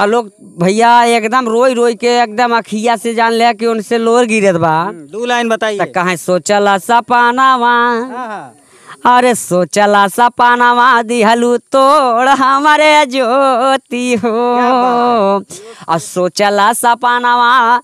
आलोक भैया एकदम रोई रोई के एकदम अखिया से जान ले कि उनसे लोर गिरे बा हम्म, दो लाइन बताइए कहा सोचल सपानावा हाँ, हाँ। अरे सोचल सपानावा दिहलू तोड़ हमारे ज्योति हो और सोचल सपानावा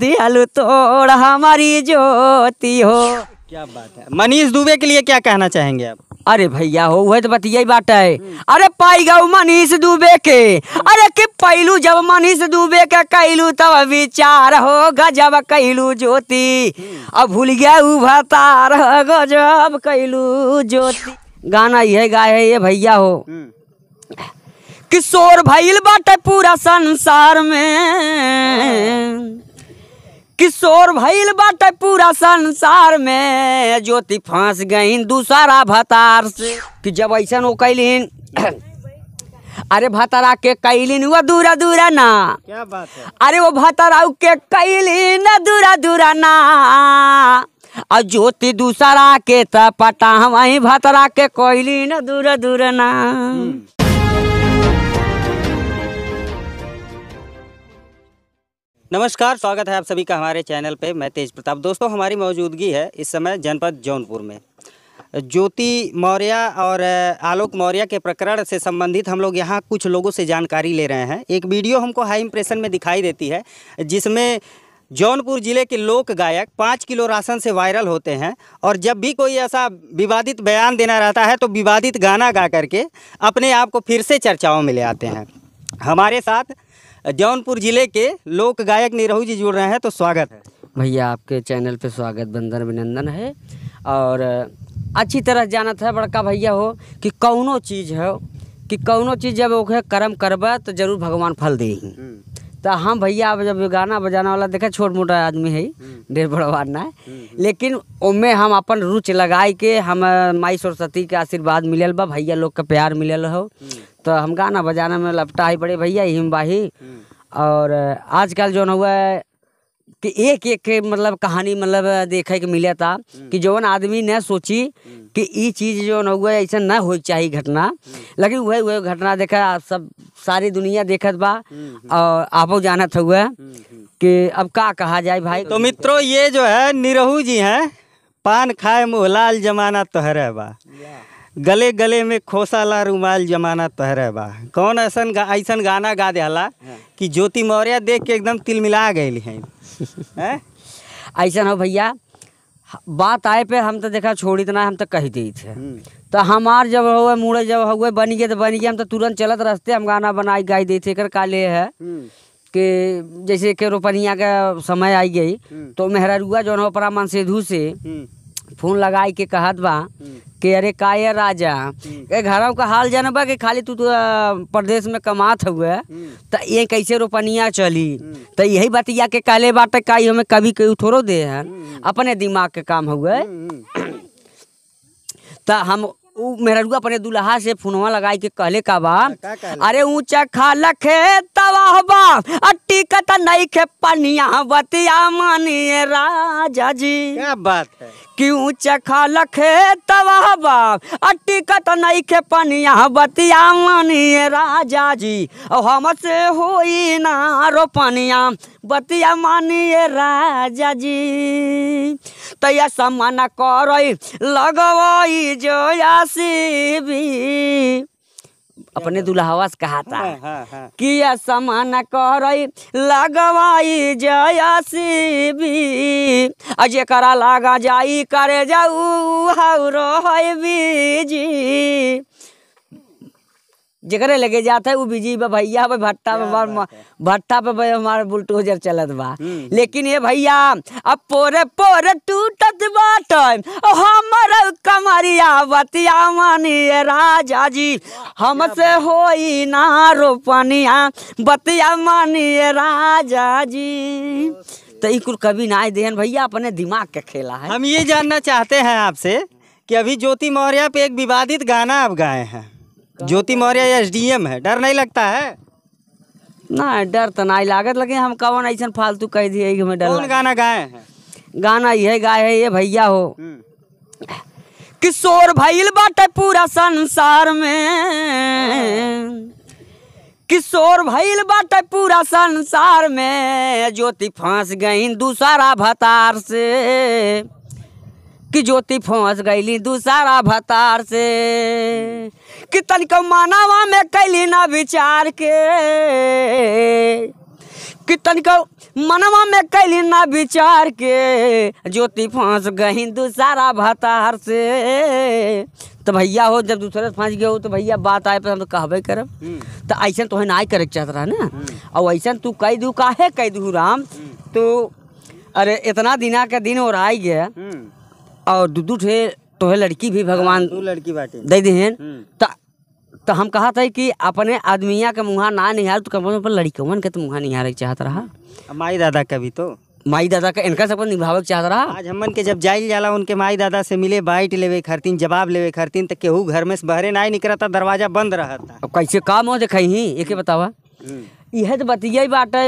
दिहलू तोड़ हमारी ज्योति हो क्या बात है मनीष दुबे के लिए क्या कहना चाहेंगे आप अरे भैया हो वह तो बतिया बात है अरे पाई गऊ मनीष डूबे के अरे कि पैलू जब मनीष डूबे के कैलू तब विचार हो गजब कैलू ज्योति अब भूल गया भतार हो गजब कैलू ज्योति गाना यह है ये भैया हो किशोर भैल बाटे पूरा संसार में किशोर भैल बाटे पूरा संसार में ज्योति फांस गई दूसरा भतार से कि जब ऐसा वो कैलिन अरे भतरा के कैलिन वो दूरा दूरा ना क्या बात है अरे वो भतरा के कैलिन दूरा दूरा ना और ज्योति दूसरा के तपटा हम भतरा के कैलिन दूरा दूरा ना हम्म। नमस्कार स्वागत है आप सभी का हमारे चैनल पे मैं तेज प्रताप दोस्तों हमारी मौजूदगी है इस समय जनपद जौनपुर में ज्योति मौर्य और आलोक मौर्य के प्रकरण से संबंधित हम लोग यहाँ कुछ लोगों से जानकारी ले रहे हैं एक वीडियो हमको हाई इम्प्रेशन में दिखाई देती है जिसमें जौनपुर जिले के लोक गायक पाँच किलो राशन से वायरल होते हैं और जब भी कोई ऐसा विवादित बयान देना रहता है तो विवादित गाना गा करके अपने आप को फिर से चर्चाओं में ले आते हैं हमारे साथ जौनपुर जिले के लोक गायक निरहू जी जुड़ रहे हैं तो स्वागत है भैया आपके चैनल पे स्वागत बंदन अभिनंदन है और अच्छी तरह जाना था बड़का भैया हो कि कौनो चीज़ हो कि कौनो चीज़ जब ओके कर्म करब तो जरूर भगवान फल दे तो हम भैया अब जब गाना बजाना वाला देखा छोट मोटा आदमी है हम्म। ढेर बड़ा ना है हम्म। लेकिन उनमें हम अपन रुचि लगाए के हम माई सरस्वती के आशीर्वाद मिलल बा भैया लोग के प्यार मिलल हो हम्म। तो हम गाना बजाना में लपटा ही बड़े भैया हिम बाही और आजकल जो हुआ है कि एक एक के मतलब कहानी मतलब देखे के मिले था कि जौन आदमी ने सोची कि ये चीज जो हुआ ऐसा न हो चाहिए घटना लेकिन वही वही घटना देखा सब सारी दुनिया देखत बा और हम्म, हम्म। आपो जानत हुआ हम्म, कि अब का कहा जाए भाई तो मित्रों ये जो है निरहू जी हैं पान खाए मोहलाल जमाना तोहरे बा गले गले में खोसाला रुमाल जमाना तोहरे बा कौन ऐसा गा, ऐसा गाना गा हला हाँ। कि ज्योति मौर्य देख के एकदम तिलमिला गई हैं ऐसा हो भैया बात आए पे हम तो देखा छोड़ इतना हम तो कही दी थे हम्म। तो हमार जब हुए मुड़े जब हुए बन गए तो बन गए हम तो तुरंत चलत रस्ते हम गाना बनाई गाई दी थे एक काले है हम्म। कि जैसे के रोपनिया का समय आई गई हम्म। तो मेहरा रुआ जो है परामन सेधु से फोन लगाई के कहत बा कि अरे का ये राजा ए घरों का हाल जानबा कि खाली तू तो प्रदेश में कमात हुए तो ये कैसे रोपनिया चली तो यही बतिया के कहले बाटे का ही हमें कभी कोई थोड़ो दे है अपने दिमाग के काम हुए तो हम उ अपने दुल्हा से फोनवा लगाई के कहले का बा अरे ऊंचा खा लखे तवाहबा अट्टी कत नहीं खे पनिया बतिया मानिए राजा जी क्या बात है क्यों चखा लखे तवाबा अटिकत नहीं के पनिया मानिए राजा जी हमसे हो ना रोपनिया बतिया मानिए राजा जी तैया समान कर लगवाई जो भी अपने दुल्हावा से कहा था हाँ, हाँ, हाँ। कि समान कर लगवाई जया और जरा लगा जाई करे जाऊ हौ रही जकरे लगे जाते है वो बिजी बा भैया बा भट्टा बा भट्टा पे भाई हमारे बुलडोजर चलत बा हम्म। लेकिन ये भैया अब पोरे पोरे टूटत बाट हमर कमरिया बतिया मानिए राजा जी हमसे होई ना रोपनिया बतिया मानी राजा जी तो ई कुल कभी ना देहन भैया अपने दिमाग के खेला है हम ये जानना चाहते हैं आपसे कि अभी ज्योति मौर्य पे एक विवादित गाना आप गाए हैं Jyoti Maurya S D M है डर नहीं लगता है ना डर तो नहीं लागत लगे हम कौन ऐसा फालतू कह दिए हमें डर गाना गाए गाना ये गाए है ये भैया हो हम्म। किशोर भैल बाटे पूरा संसार में किशोर भैल बाटे पूरा संसार में ज्योति फांस गई दूसरा भतार से कि ज्योति फांस गई दूसरा भतार से कि तनिक मानवा में कैली ना विचार के कि तनिक मनवा में कैली ना विचार के ज्योति फांस गई दूसरा भतार से तो भैया हो जब दूसरे से फंस गए हो तो भैया बात आए पर हम तो कहबे करब हम्म। तो ऐसा तो ना करे चाहत रहा ना हम्म। और ऐसा तू कह दू काहे कह दू राम हम्म। तो अरे इतना दिना का दिन और आई गया और दू ठे तोहे लड़की भी भगवान तू लड़की बाटे दे देहन तो हम कहा था कि अपने आदमिया के मुँह ना निहार तो कम पर लड़कियों के तो मुँह निहारे चाहत रहा माई दादा का भी तो माई दादा का इनका सब निभावे चाहत रहा आज हमन के जब जाइल जाला उनके माई दादा से मिले बाइट लेवे खरतीन जवाब लेवे खरतीन तो केहू घर में से बहरे ना निकलता दरवाजा बंद रहता कैसे काम हो दिखाई ही एक बतावा हम्म। यह तो बतिया बाटे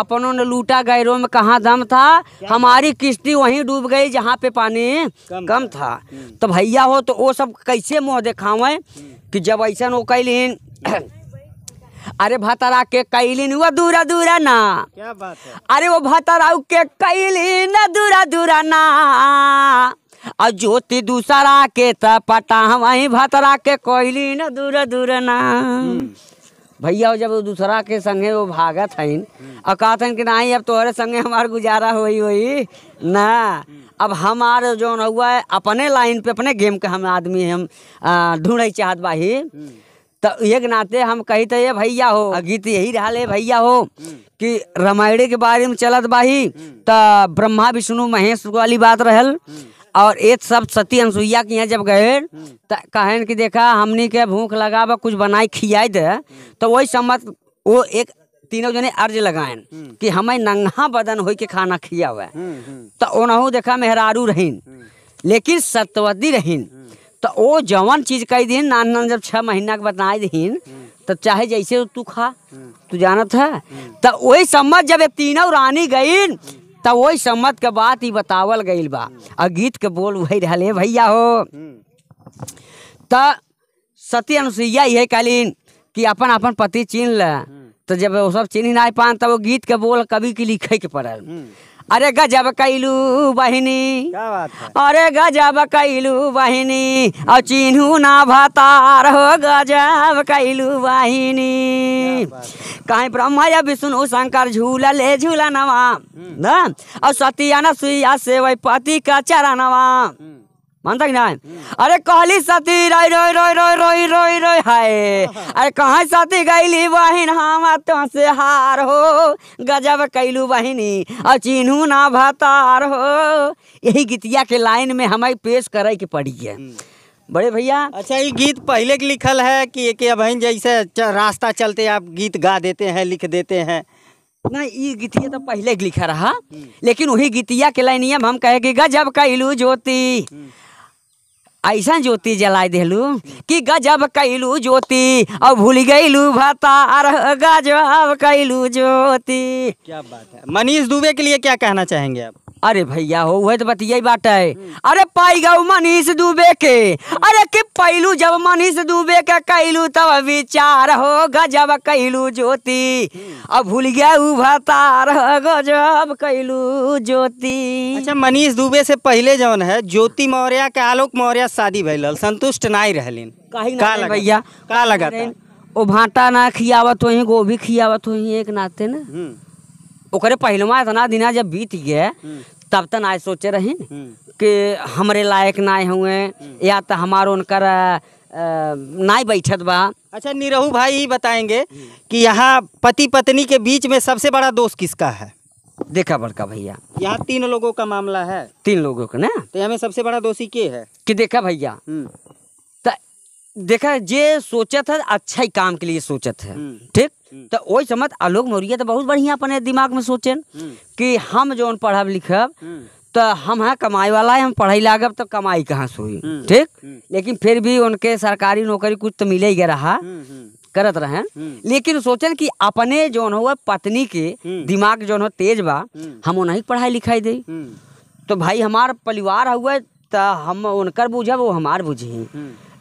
अपनों ने लूटा गैरों में कहाँ दम था हमारी किश्ती वहीं डूब गई जहाँ पे पानी कम, कम था हम्म। तो भैया हो तो वो सब कैसे मुँह दिखावें हम्म। कि जब ऐसा वो कैलिन अरे भतरा के कैलिन वो दूरा दूरा ना क्या बात है अरे वो भतरा के कैलिन दूरा दूरा ना और ज्योति दूसरा के तपटा हम भतरा के कोयली न दूरा दूरा ना हम्म। भैया जब दूसरा के संगे वो भागत है हम्म। और कहा था कि नहीं अब तोहरे संगे हमार गुजारा हुई हुई ना हम्म। अब हमार जौन हुआ है अपने लाइन पे अपने गेम के हम आदमी हम ढूंढे चाहत बाही हम्म। तो एक नाते हम कही थे ये भैया हो गीत यही रहा है भैया हो कि रामायण के बारे में चलत बाही तो ब्रह्मा विष्णु महेश वाली बात रहल और एक सब सती अनुसुईया के यहाँ जब गए तो कहन कि देखा हमने के भूख लगा कुछ बनाई खिया दे हम्म। तो वही समझ वो एक तीनों जने अर्ज लगाए हम्म। कि हमें नंगा बदन हो के खाना खिया हुआ तो ओनहू देखा मेहरारू रहीन लेकिन सतवदी रहीन तो वो जवन चीज कह दिन नान नान जब छः महीना के बताए दहीन तो चाहे जैसे तू खा तू जानत है तो वही समझ जब तीनों रानी गई तब वही सम्मत के बात ही बतावल गई बा गीत के बोल वही रहे भैया हो त सती अनुसुईया यही कहलिन कि अपन अपन पति चिन्ह ल हम्म। तो जब वो सब चिन्ह ना पान तब वो गीत के बोल कवि के लिखे के पड़ल हम्म। अरे गजब कैलू बहनी अरे गजब कैलू बहनी और चिन्हू ना भतार हो गजब कैलू बहिनी कहीं ब्रह्मा या विष्णु शंकर झूला ले झूला नवा हम्म। और सतिया न सुइया से वही पति का चरणवा मानता कि नहीं हम्म। अरे कहली सती रोई रोई रोई रोई रोई रोई रोई हाय अरे कहा सती गईली बहिन हम तो से हार हो गजब कैलू बहिनी और चिन्हू ना भतार हो यही गीतिया के लाइन में हमें पेश करे के पड़ी है हम्म। बड़े भैया अच्छा ये गीत पहले के लिखल है कि एक बहन जैसे रास्ता चलते आप गीत गा देते हैं लिख देते हैं ना ये गीतिया तो पहले लिखा रहा हम्म। लेकिन वही गीतिया के लाइन हम कहे कि गजब कैलू ज्योति ऐसा ज्योति जलाय दिलू कि गजब कैलू ज्योति और भूल गईलू भतार गजब कैलू ज्योति क्या बात है मनीष दुबे के लिए क्या कहना चाहेंगे आप अरे भैया हो वह तो बतिया ही बात है अरे पाई गऊ मनीष डूबे के अरे के पैलू जब मनीष डूबे के कैलू तब तो विचार हो गजब कैलू ज्योति अब भूल गया भतार हो गजब कैलू ज्योति अच्छा मनीष डूबे से पहले जौन है ज्योति मौर्य के आलोक मौर्य शादी भैल संतुष्ट नहीं रहलिन का भैया का लगा ओ भाटा ना खियावत हो गोभी खियावत हो एक नाते ना हम्म। ओकरे पहलवा इतना दिना जब बीत गए हम्म। तब तक आज सोचे रही हम्म। कि हमरे लायक ना हुए हम्म। या तो हमारो उनकर ना बैठत बा अच्छा निरहू भाई ही बताएंगे कि यहाँ पति पत्नी के बीच में सबसे बड़ा दोष किसका है देखा बड़का भैया यहाँ तीन लोगों का मामला है तीन लोगों का ना तो यहाँ सबसे बड़ा दोषी के है कि देखा भैया देखा जे सोचत है अच्छा ही काम के लिए सोचत है हम्म। ठीक हम्म। तो वही समझ आलोक मौर्य तो बहुत बढ़िया अपने दिमाग में सोचे हम्म। कि हम जो पढ़ब लिखब तो हम है हाँ कमाई वाला है हम पढ़ाई लागब तो कमाई कहाँ से हुई ठीक लेकिन फिर भी उनके सरकारी नौकरी कुछ तो मिले ही रहा करत रहे लेकिन सोचल कि अपने जो हो पत्नी के दिमाग जोन हो तेज बा हम उन्हें पढ़ाई लिखाई दे तो भाई हमार परिवार हुआ तो हम उनकर बुझब वो हमार बुझी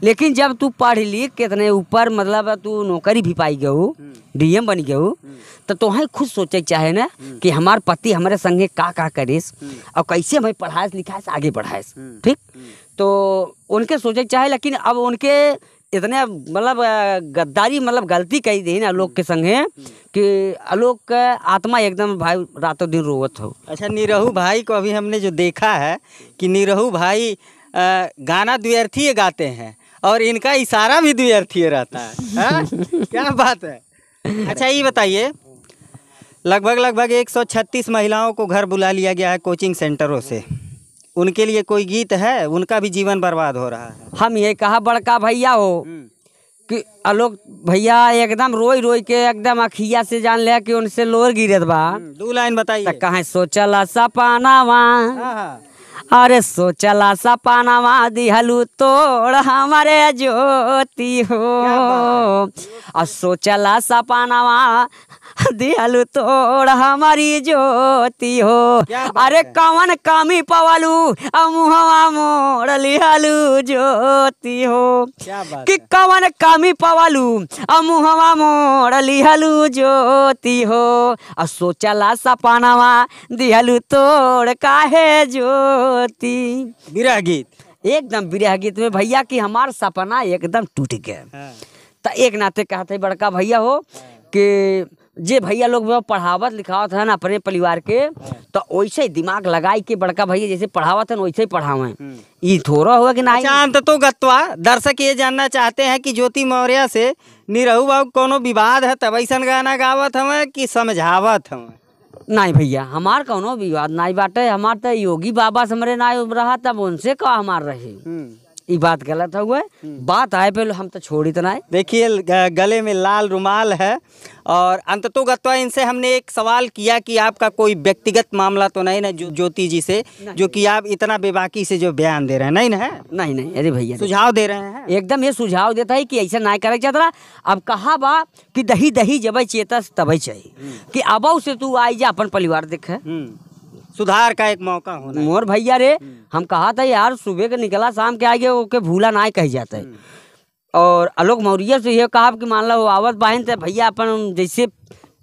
लेकिन जब तू पढ़ लिख कितने ऊपर मतलब तू नौकरी भी पाई डी हम्म। डीएम बन गयू हम्म। तो तुहें खुद सोचे चाहे ना हम्म। कि हमार पति हमारे संगे का का करिस और कैसे हमें पढ़ाएस लिखाएस आगे बढ़ाएस ठीक तो उनके सोचे चाहे लेकिन अब उनके इतने मतलब गद्दारी मतलब गलती कही दी ना लोग के संगे कि आलोक का आत्मा एकदम भाई रातों दिन रोवत हो अच्छा निरहू भाई को अभी हमने जो देखा है कि निरहू भाई गाना द्व्यर्थी गाते हैं और इनका इशारा भी द्व्यर्थीय रहता है हाँ? क्या बात है अच्छा ये बताइए लगभग लगभग 136 महिलाओं को घर बुला लिया गया है कोचिंग सेंटरों से उनके लिए कोई गीत है उनका भी जीवन बर्बाद हो रहा है हम ये कहा बड़का भैया हो हम्म। कि आलोक भैया एकदम रोई रोई के एकदम अखिया से जान लिया कि उनसे लोर गिरत बा हम्म, दो लाइन बताइए कहा सोचल सपानावा हाँ, हाँ। अरे सोचला सपनावा दिहलू तोड़ हमारे ज्योति हो और सोचला सपनावा दिहलू तोड़ हमारी ज्योति हो अरे कवन कमी पवलू अमुहवा मोड़ लिहलू ज्योति हो कि कवन कमी पवलू अमुहवा मोड़ लिहलू ज्योति हो और सोचला सपनावा दिहलू तोड़ काहे ज्योति होती बिरह गीत एकदम बिरह गीत में भैया की हमार सपना एकदम टूट गया तो एक नाते कहते बड़का भैया हो कि जे भैया लोग पढ़ावत लिखावत है ना अपने परिवार के तो वैसे ही दिमाग लगाई के बड़का भैया जैसे पढ़ावत है वैसे ही पढ़ावे ये हाँ। थोड़ा हुआ कि नहीं अच्छा, तो गत्वा दर्शक ये जानना चाहते हैं कि ज्योति मौर्य से निरहू बाबू कोनो विवाद है तब ऐसा गाना गावत हमें कि समझावत हमें नहीं भैया हमार कौनो विवाद नहीं बाटे हमार तो योगी बाबा से हमारे ना रहा तब उनसे कहा हमार रही हम्म। ये बात गलत हुआ है हम्म। बात आए पे हम तो छोड़ तो ना देखिए गले में लाल रुमाल है और अंततोगत्वा इनसे हमने एक सवाल किया कि आपका कोई व्यक्तिगत मामला तो नहीं ना ज्योति जी से जो कि आप इतना बेबाकी से जो बयान दे रहे हैं नहीं ना नहीं नहीं अरे भैया सुझाव दे रहे हैं एकदम ये सुझाव देता है कि ऐसा ना करे चाहता अब कहा बा कि दही दही जब चेता तब चाहिए हम्म। कि अब से तू आई जा अपन परिवार देखे हम्म। सुधार का एक मौका होना मोर भैया रे हम्म। हम कहा था यार सुबह के निकला शाम के आगे ओके भूला ना कही जाता है हम्म। और अलोक मौर्य से ये कहा कि मान लो आवत बहन थे भैया अपन जैसे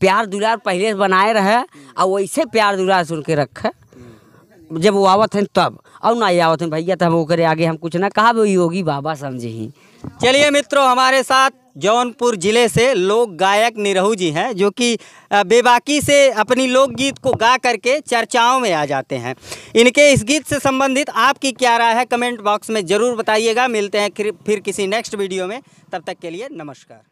प्यार दुलार पहले से बनाए रहे और हम्म। वैसे प्यार दुलार सुन के रखे जब वो आवत हैं तब और ना ये आवत हैं भैया तो हम करे आगे हम कुछ ना कहा वो योगी बाबा समझे ही चलिए मित्रों हमारे साथ जौनपुर ज़िले से लोक गायक निरहू जी हैं जो कि बेबाकी से अपनी लोकगीत को गा करके चर्चाओं में आ जाते हैं इनके इस गीत से संबंधित आपकी क्या राय है कमेंट बॉक्स में ज़रूर बताइएगा मिलते हैं फिर किसी नेक्स्ट वीडियो में तब तक के लिए नमस्कार